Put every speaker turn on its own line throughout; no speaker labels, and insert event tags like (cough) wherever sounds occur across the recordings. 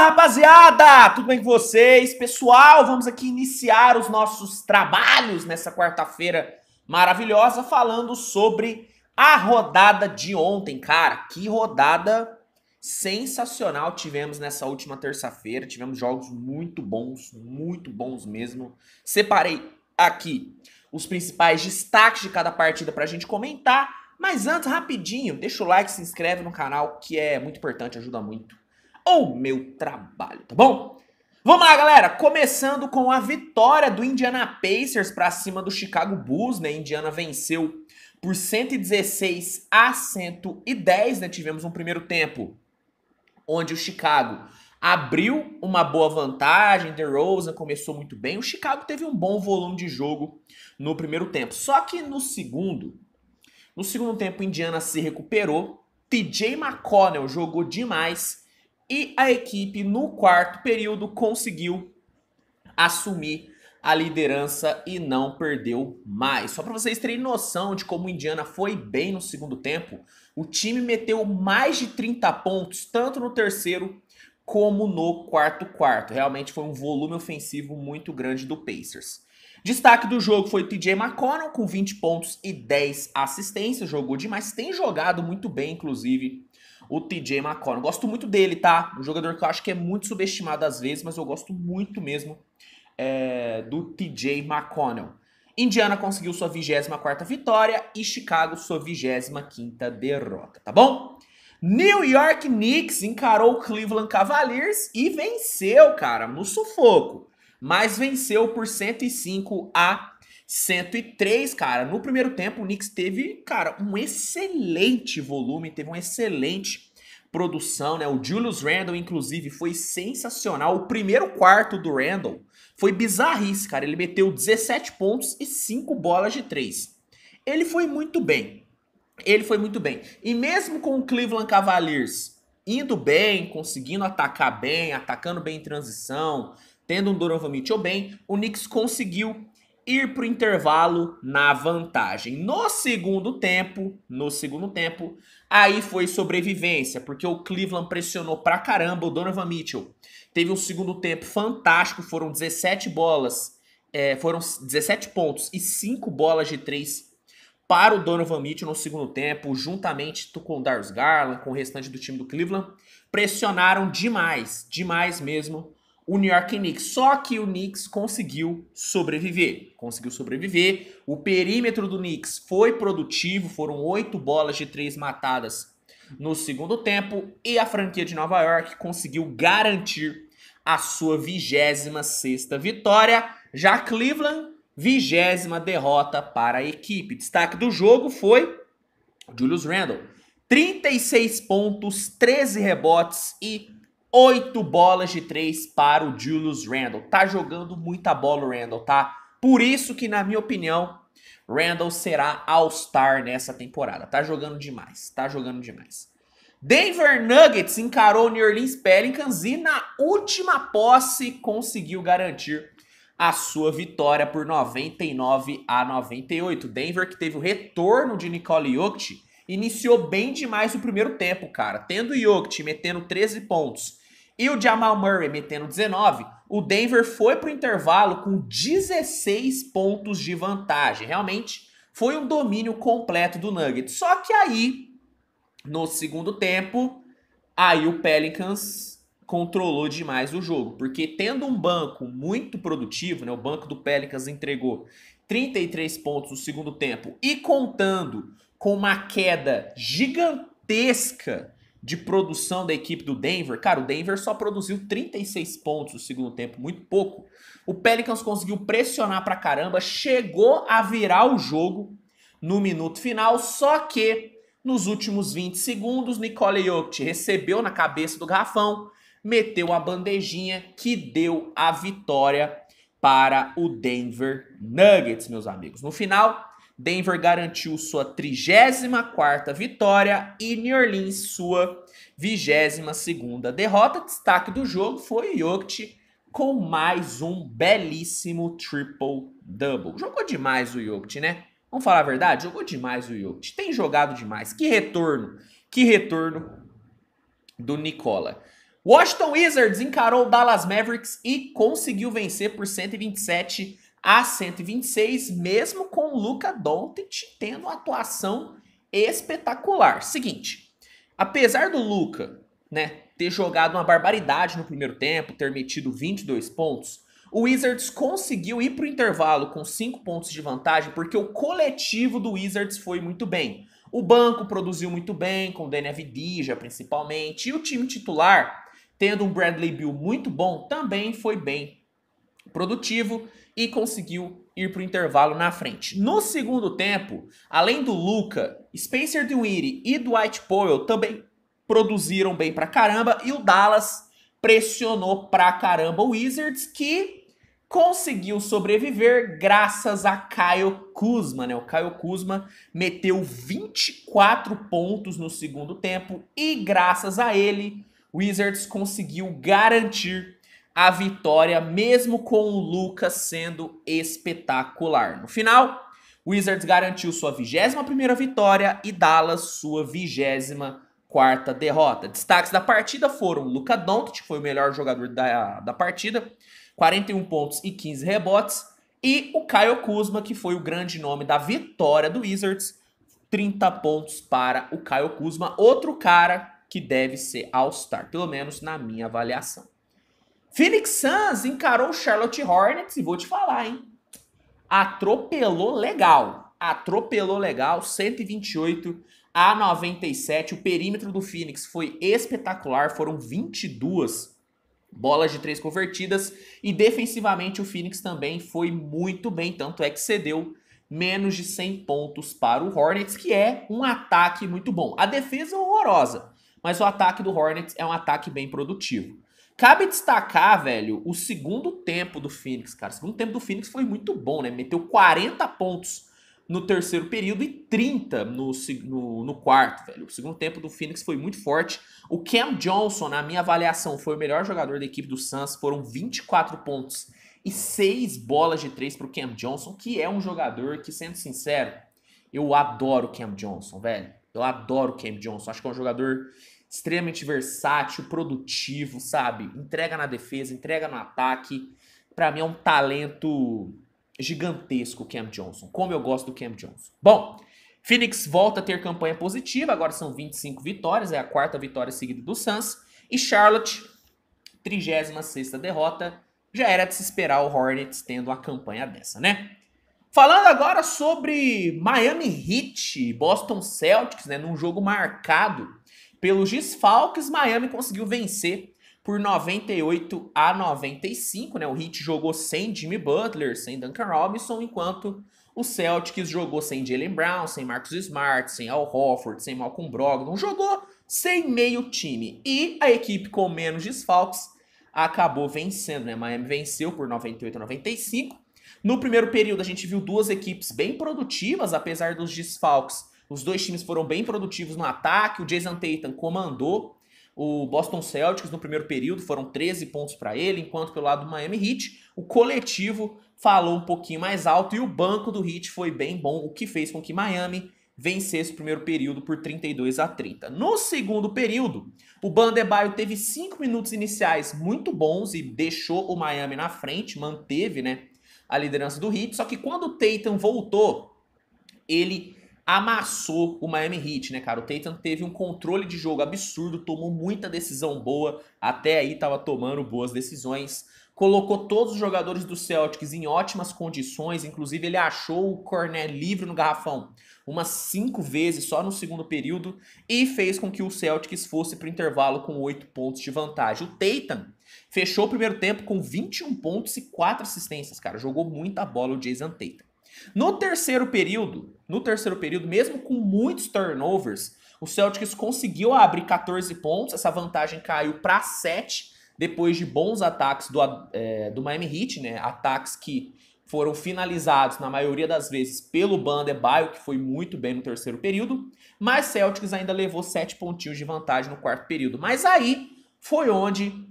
rapaziada, tudo bem com vocês? Pessoal, vamos aqui iniciar os nossos trabalhos nessa quarta-feira maravilhosa falando sobre a rodada de ontem, cara. Que rodada sensacional tivemos nessa última terça-feira. Tivemos jogos muito bons, muito bons mesmo. Separei aqui os principais destaques de cada partida para a gente comentar. Mas antes, rapidinho, deixa o like, se inscreve no canal que é muito importante, ajuda muito ou meu trabalho, tá bom? Vamos lá, galera. Começando com a vitória do Indiana Pacers para cima do Chicago Bulls, né? Indiana venceu por 116 a 110, né? Tivemos um primeiro tempo onde o Chicago abriu uma boa vantagem, The Rosa começou muito bem. O Chicago teve um bom volume de jogo no primeiro tempo. Só que no segundo, no segundo tempo Indiana se recuperou. TJ McConnell jogou demais e a equipe, no quarto período, conseguiu assumir a liderança e não perdeu mais. Só para vocês terem noção de como Indiana foi bem no segundo tempo, o time meteu mais de 30 pontos, tanto no terceiro como no quarto quarto. Realmente foi um volume ofensivo muito grande do Pacers. Destaque do jogo foi o TJ McConnell com 20 pontos e 10 assistências, jogou demais, tem jogado muito bem inclusive o TJ McConnell. Gosto muito dele, tá? Um jogador que eu acho que é muito subestimado às vezes, mas eu gosto muito mesmo é, do TJ McConnell. Indiana conseguiu sua 24 vitória e Chicago sua 25 derrota, tá bom? New York Knicks encarou o Cleveland Cavaliers e venceu, cara, no sufoco. Mas venceu por 105 a 103, cara. No primeiro tempo, o Knicks teve, cara, um excelente volume, teve uma excelente produção, né? O Julius Randle, inclusive, foi sensacional. O primeiro quarto do Randle foi bizarrice, cara. Ele meteu 17 pontos e 5 bolas de 3. Ele foi muito bem. Ele foi muito bem. E mesmo com o Cleveland Cavaliers indo bem, conseguindo atacar bem, atacando bem em transição, tendo um Donovan Mitchell bem, o Knicks conseguiu ir para o intervalo na vantagem. No segundo tempo, no segundo tempo, aí foi sobrevivência, porque o Cleveland pressionou pra caramba o Donovan Mitchell. Teve um segundo tempo fantástico, foram 17 bolas, é, foram 17 pontos e 5 bolas de 3 para o Donovan Mitchell no segundo tempo, juntamente com o Darius Garland, com o restante do time do Cleveland, pressionaram demais, demais mesmo o New York Knicks. Só que o Knicks conseguiu sobreviver. Conseguiu sobreviver. O perímetro do Knicks foi produtivo, foram oito bolas de três matadas no segundo tempo e a franquia de Nova York conseguiu garantir a sua 26 vitória. Já Cleveland, vigésima derrota para a equipe. Destaque do jogo foi Julius Randle. 36 pontos, 13 rebotes e 8 bolas de 3 para o Julius Randle. Tá jogando muita bola o Randle, tá? Por isso que, na minha opinião, Randle será All-Star nessa temporada. Tá jogando demais, tá jogando demais. Denver Nuggets encarou New Orleans Pelicans e na última posse conseguiu garantir a sua vitória por 99 a 98. Denver que teve o retorno de Nicole Jokic, iniciou bem demais o primeiro tempo, cara. Tendo Jokic metendo 13 pontos e o Jamal Murray metendo 19, o Denver foi para o intervalo com 16 pontos de vantagem. Realmente foi um domínio completo do Nuggets. Só que aí, no segundo tempo, aí o Pelicans controlou demais o jogo, porque tendo um banco muito produtivo, né, o banco do Pelicans entregou 33 pontos no segundo tempo e contando com uma queda gigantesca de produção da equipe do Denver, cara, o Denver só produziu 36 pontos no segundo tempo, muito pouco. O Pelicans conseguiu pressionar pra caramba, chegou a virar o jogo no minuto final, só que nos últimos 20 segundos, Nicole Jokic recebeu na cabeça do garrafão, meteu a bandejinha que deu a vitória para o Denver Nuggets, meus amigos. No final, Denver garantiu sua 34ª vitória e New Orleans sua 22ª derrota. Destaque do jogo foi Jokic com mais um belíssimo triple-double. Jogou demais o Jokic, né? Vamos falar a verdade? Jogou demais o Jokic. Tem jogado demais. Que retorno. Que retorno do Nicola. Washington Wizards encarou o Dallas Mavericks e conseguiu vencer por 127 a 126, mesmo com o Luca Doncic tendo uma atuação espetacular. Seguinte, apesar do Luca, né, ter jogado uma barbaridade no primeiro tempo, ter metido 22 pontos, o Wizards conseguiu ir para o intervalo com 5 pontos de vantagem porque o coletivo do Wizards foi muito bem. O banco produziu muito bem, com o Daniel Vidija principalmente, e o time titular, tendo um Bradley Bill muito bom, também foi bem produtivo e conseguiu ir para o intervalo na frente. No segundo tempo, além do Luca, Spencer Dinwiddie e Dwight Powell também produziram bem pra caramba e o Dallas pressionou pra caramba o Wizards que conseguiu sobreviver graças a Caio Kuzma, né? O Caio Kuzma meteu 24 pontos no segundo tempo e graças a ele, o Wizards conseguiu garantir a vitória, mesmo com o Lucas sendo espetacular. No final, Wizards garantiu sua 21 vitória e Dallas sua 24 derrota. Destaques da partida foram Luka Doncic, foi o melhor jogador da, da partida, 41 pontos e 15 rebotes, e o Caio Kuzma, que foi o grande nome da vitória do Wizards, 30 pontos para o Caio Kuzma, outro cara que deve ser All-Star, pelo menos na minha avaliação. Phoenix Suns encarou o Charlotte Hornets e vou te falar, hein? Atropelou legal. Atropelou legal, 128 a 97. O perímetro do Phoenix foi espetacular, foram 22 bolas de três convertidas e defensivamente o Phoenix também foi muito bem, tanto é que cedeu menos de 100 pontos para o Hornets, que é um ataque muito bom. A defesa é horrorosa, mas o ataque do Hornets é um ataque bem produtivo. Cabe destacar, velho, o segundo tempo do Phoenix, cara. O segundo tempo do Phoenix foi muito bom, né? Meteu 40 pontos no terceiro período e 30 no, no, no, quarto, velho. O segundo tempo do Phoenix foi muito forte. O Cam Johnson, na minha avaliação, foi o melhor jogador da equipe do Suns. Foram 24 pontos e 6 bolas de 3 pro Cam Johnson, que é um jogador que, sendo sincero, eu adoro o Cam Johnson, velho. Eu adoro o Cam Johnson. Acho que é um jogador extremamente versátil, produtivo, sabe? Entrega na defesa, entrega no ataque. Para mim é um talento gigantesco o Cam Johnson. Como eu gosto do Cam Johnson. Bom, Phoenix volta a ter campanha positiva, agora são 25 vitórias, é a quarta vitória seguida do Suns. E Charlotte, 36ª derrota, já era de se esperar o Hornets tendo uma campanha dessa, né? Falando agora sobre Miami Heat e Boston Celtics, né, num jogo marcado pelos desfalques, Miami conseguiu vencer por 98 a 95, né? O Heat jogou sem Jimmy Butler, sem Duncan Robinson, enquanto o Celtics jogou sem Jalen Brown, sem Marcus Smart, sem Al Horford, sem Malcolm Brogdon, jogou sem meio time. E a equipe com menos desfalques acabou vencendo, né? Miami venceu por 98 a 95. No primeiro período a gente viu duas equipes bem produtivas, apesar dos desfalques. Os dois times foram bem produtivos no ataque. O Jason Tatum comandou o Boston Celtics no primeiro período, foram 13 pontos para ele, enquanto pelo lado do Miami Heat, o coletivo falou um pouquinho mais alto e o banco do Heat foi bem bom, o que fez com que Miami vencesse o primeiro período por 32 a 30. No segundo período, o Bandebaio teve cinco minutos iniciais muito bons e deixou o Miami na frente, manteve né, a liderança do Heat, só que quando o Tatum voltou, ele amassou o Miami Heat, né, cara? O Tatum teve um controle de jogo absurdo, tomou muita decisão boa, até aí estava tomando boas decisões. Colocou todos os jogadores do Celtics em ótimas condições, inclusive ele achou o Cornet livre no garrafão umas cinco vezes só no segundo período e fez com que o Celtics fosse para o intervalo com oito pontos de vantagem. O Tatum fechou o primeiro tempo com 21 pontos e quatro assistências, cara. Jogou muita bola o Jason Tatum. No terceiro período, no terceiro período, mesmo com muitos turnovers, o Celtics conseguiu abrir 14 pontos, essa vantagem caiu para 7 depois de bons ataques do, é, do Miami Heat, né? Ataques que foram finalizados na maioria das vezes pelo Bayo, que foi muito bem no terceiro período, mas Celtics ainda levou 7 pontinhos de vantagem no quarto período. Mas aí foi onde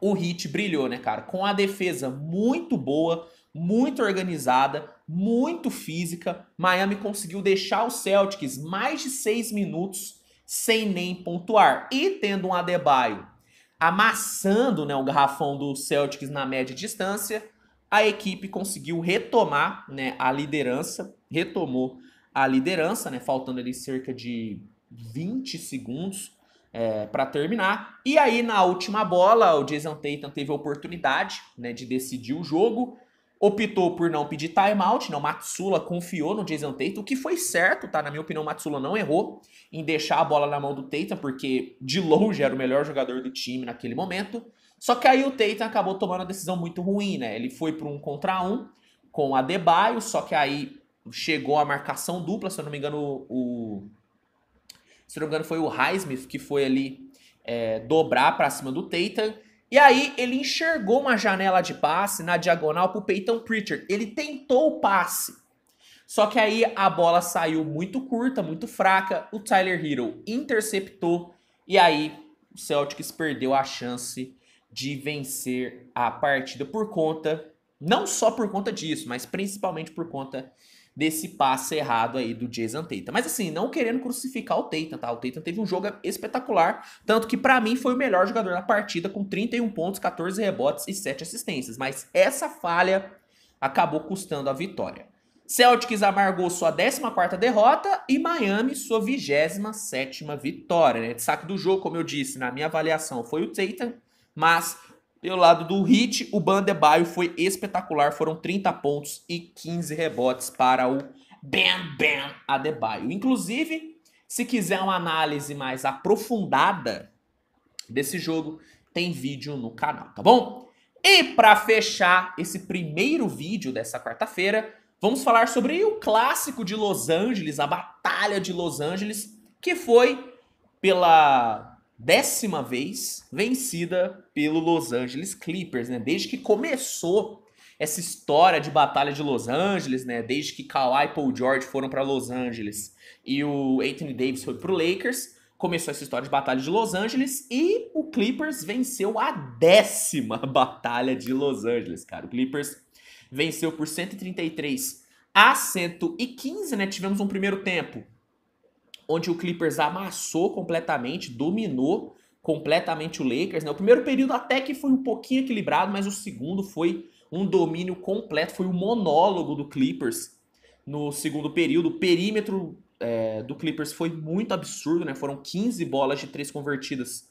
o Heat brilhou, né, cara? Com a defesa muito boa, muito organizada, muito física. Miami conseguiu deixar o Celtics mais de seis minutos sem nem pontuar. E tendo um Adebayo amassando né, o garrafão do Celtics na média distância, a equipe conseguiu retomar né, a liderança, retomou a liderança, né, faltando ali cerca de 20 segundos é, para terminar. E aí na última bola, o Jason Tatum teve a oportunidade né, de decidir o jogo optou por não pedir timeout, não Matsula confiou no Jason Tatum, o que foi certo, tá? Na minha opinião, Matsula não errou em deixar a bola na mão do Tatum, porque de longe era o melhor jogador do time naquele momento. Só que aí o Tatum acabou tomando uma decisão muito ruim, né? Ele foi para um contra um com a Debaio, só que aí chegou a marcação dupla, se eu não me engano, o se não me engano foi o Highsmith que foi ali é, dobrar para cima do Tatum e aí ele enxergou uma janela de passe na diagonal pro Peyton Pritchard. Ele tentou o passe. Só que aí a bola saiu muito curta, muito fraca. O Tyler Hero interceptou e aí o Celtics perdeu a chance de vencer a partida por conta, não só por conta disso, mas principalmente por conta desse passe errado aí do Jason Tatum. Mas assim, não querendo crucificar o Tatum, tá? O Tatum teve um jogo espetacular, tanto que para mim foi o melhor jogador da partida com 31 pontos, 14 rebotes e 7 assistências, mas essa falha acabou custando a vitória. Celtics amargou sua 14ª derrota e Miami sua 27ª vitória. Né? De saque do jogo, como eu disse, na minha avaliação foi o Tatum, mas pelo lado do Hit, o Bandebaio é foi espetacular, foram 30 pontos e 15 rebotes para o Bam Bam Adebayo. Inclusive, se quiser uma análise mais aprofundada desse jogo, tem vídeo no canal, tá bom? E para fechar esse primeiro vídeo dessa quarta-feira, vamos falar sobre o clássico de Los Angeles, a Batalha de Los Angeles, que foi pela décima vez vencida pelo Los Angeles Clippers, né? Desde que começou essa história de batalha de Los Angeles, né? Desde que Kawhi e Paul George foram para Los Angeles e o Anthony Davis foi para o Lakers, começou essa história de batalha de Los Angeles e o Clippers venceu a décima (laughs) batalha de Los Angeles, cara. O Clippers venceu por 133 a 115, né? Tivemos um primeiro tempo onde o Clippers amassou completamente, dominou completamente o Lakers. Né? O primeiro período até que foi um pouquinho equilibrado, mas o segundo foi um domínio completo, foi o um monólogo do Clippers no segundo período. O perímetro é, do Clippers foi muito absurdo, né? Foram 15 bolas de três convertidas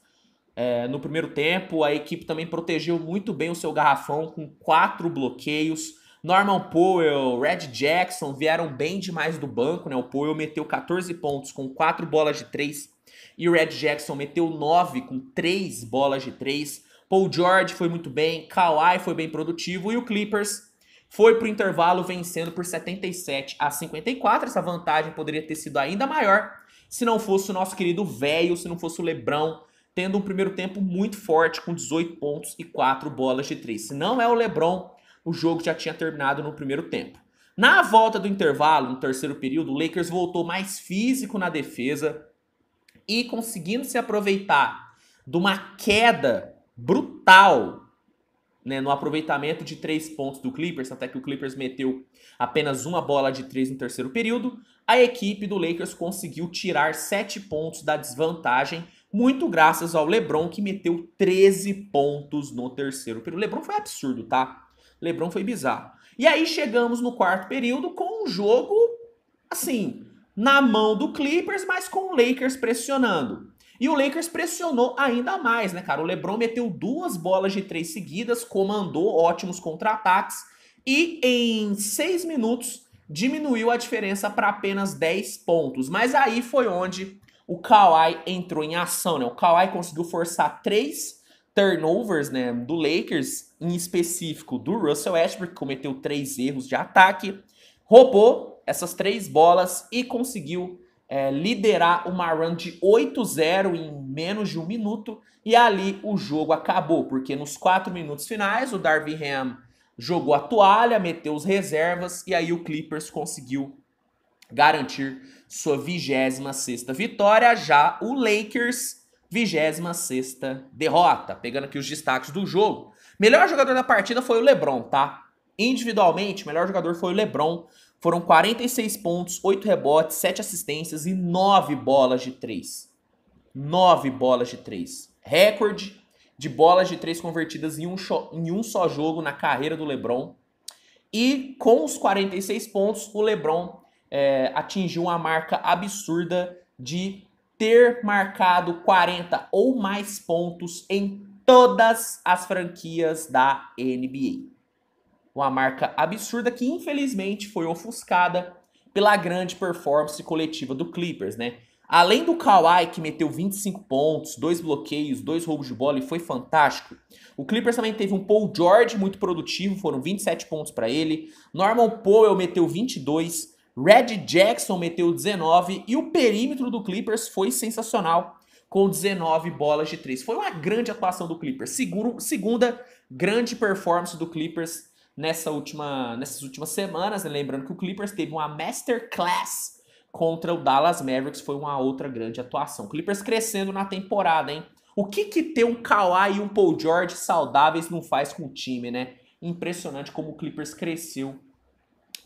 é, no primeiro tempo. A equipe também protegeu muito bem o seu garrafão com quatro bloqueios. Norman Powell, Red Jackson vieram bem demais do banco, né? O Powell meteu 14 pontos com 4 bolas de 3 e o Red Jackson meteu 9 com 3 bolas de 3. Paul George foi muito bem, Kawhi foi bem produtivo e o Clippers foi para o intervalo vencendo por 77 a 54. Essa vantagem poderia ter sido ainda maior se não fosse o nosso querido velho, se não fosse o Lebrão, tendo um primeiro tempo muito forte com 18 pontos e 4 bolas de 3. Se não é o Lebron, o jogo já tinha terminado no primeiro tempo. Na volta do intervalo, no terceiro período, o Lakers voltou mais físico na defesa e conseguindo se aproveitar de uma queda brutal né, no aproveitamento de três pontos do Clippers, até que o Clippers meteu apenas uma bola de três no terceiro período, a equipe do Lakers conseguiu tirar sete pontos da desvantagem, muito graças ao LeBron, que meteu 13 pontos no terceiro período. O LeBron foi absurdo, tá? LeBron foi bizarro. E aí chegamos no quarto período com um jogo assim, na mão do Clippers, mas com o Lakers pressionando. E o Lakers pressionou ainda mais, né, cara? O LeBron meteu duas bolas de três seguidas, comandou ótimos contra-ataques e em seis minutos diminuiu a diferença para apenas 10 pontos. Mas aí foi onde o Kawhi entrou em ação, né? O Kawhi conseguiu forçar três turnovers né, do Lakers, em específico do Russell Westbrook, que cometeu três erros de ataque, roubou essas três bolas e conseguiu é, liderar uma run de 8-0 em menos de um minuto, e ali o jogo acabou, porque nos quatro minutos finais o Darby Ham jogou a toalha, meteu os reservas, e aí o Clippers conseguiu garantir sua 26ª vitória, já o Lakers 26 derrota. Pegando aqui os destaques do jogo. Melhor jogador da partida foi o LeBron, tá? Individualmente, melhor jogador foi o LeBron. Foram 46 pontos, 8 rebotes, 7 assistências e 9 bolas de 3. 9 bolas de 3. Recorde de bolas de 3 convertidas em um, em um só jogo na carreira do LeBron. E com os 46 pontos, o LeBron é, atingiu uma marca absurda de ter marcado 40 ou mais pontos em todas as franquias da NBA. Uma marca absurda que infelizmente foi ofuscada pela grande performance coletiva do Clippers, né? Além do Kawhi que meteu 25 pontos, dois bloqueios, dois roubos de bola e foi fantástico. O Clippers também teve um Paul George muito produtivo, foram 27 pontos para ele. Norman Powell meteu 22, Red Jackson meteu 19 e o perímetro do Clippers foi sensacional, com 19 bolas de 3. Foi uma grande atuação do Clippers. Seguro, segunda grande performance do Clippers nessa última, nessas últimas semanas. Né? Lembrando que o Clippers teve uma masterclass contra o Dallas Mavericks, foi uma outra grande atuação. Clippers crescendo na temporada, hein? O que que ter um Kawhi e um Paul George saudáveis não faz com o time, né? Impressionante como o Clippers cresceu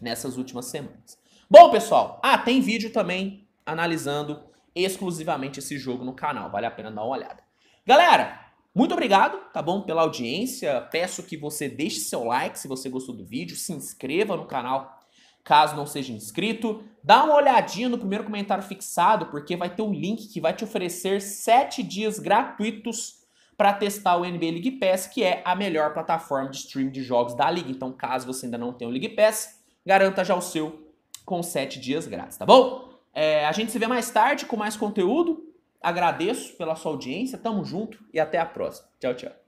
nessas últimas semanas. Bom, pessoal, ah, tem vídeo também analisando exclusivamente esse jogo no canal. Vale a pena dar uma olhada. Galera, muito obrigado, tá bom, pela audiência. Peço que você deixe seu like se você gostou do vídeo, se inscreva no canal caso não seja inscrito. Dá uma olhadinha no primeiro comentário fixado, porque vai ter um link que vai te oferecer 7 dias gratuitos para testar o NBA League Pass, que é a melhor plataforma de stream de jogos da liga. Então, caso você ainda não tenha o League Pass, garanta já o seu com sete dias grátis, tá bom? É, a gente se vê mais tarde com mais conteúdo. Agradeço pela sua audiência, tamo junto e até a próxima. Tchau, tchau.